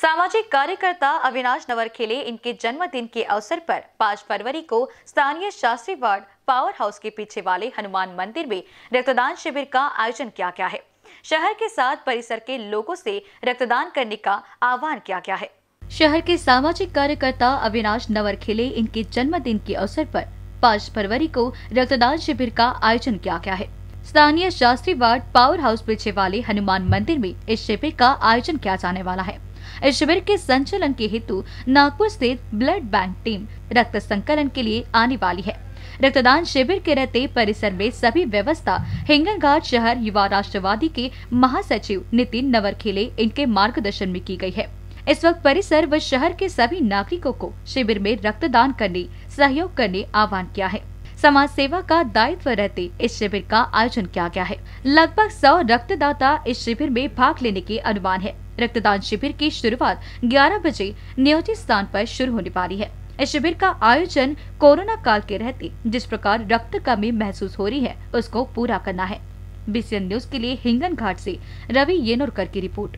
सामाजिक कार्यकर्ता अविनाश नवरखेले इनके जन्मदिन के अवसर पर 5 फरवरी को स्थानीय शास्त्री वार्ड पावर हाउस के पीछे वाले हनुमान मंदिर में रक्तदान शिविर का आयोजन किया गया है शहर के साथ परिसर के लोगों से रक्तदान करने का आह्वान किया गया है शहर के सामाजिक कार्यकर्ता अविनाश नवरखेले इनके जन्मदिन के अवसर पर 5 फरवरी को रक्तदान शिविर का आयोजन किया गया है स्थानीय शास्त्री वार्ड पावर हाउस पीछे वाले हनुमान मंदिर में इस शिविर का आयोजन किया जाने वाला है इस शिविर के संचालन के हेतु नागपुर स्थित ब्लड बैंक टीम रक्त संकलन के लिए आने वाली है रक्तदान शिविर के रहते परिसर में सभी व्यवस्था हिंगनघाट शहर युवा राष्ट्रवादी के महासचिव नितिन नवरखेले इनके मार्गदर्शन में की गई है इस वक्त परिसर व शहर के सभी नागरिकों को शिविर में रक्तदान करने सहयोग करने आह्वान किया है समाज सेवा का दायित्व रहते इस शिविर का आयोजन किया गया है लगभग सौ रक्तदाता इस शिविर में भाग लेने के अनुमान है रक्तदान शिविर की शुरुआत 11 बजे नियोजित स्थान पर शुरू होने वाली है इस शिविर का आयोजन कोरोना काल के रहते जिस प्रकार रक्त कमी महसूस हो रही है उसको पूरा करना है बीसीएन न्यूज के लिए हिंगन घाट ऐसी रवि येनोरकर की रिपोर्ट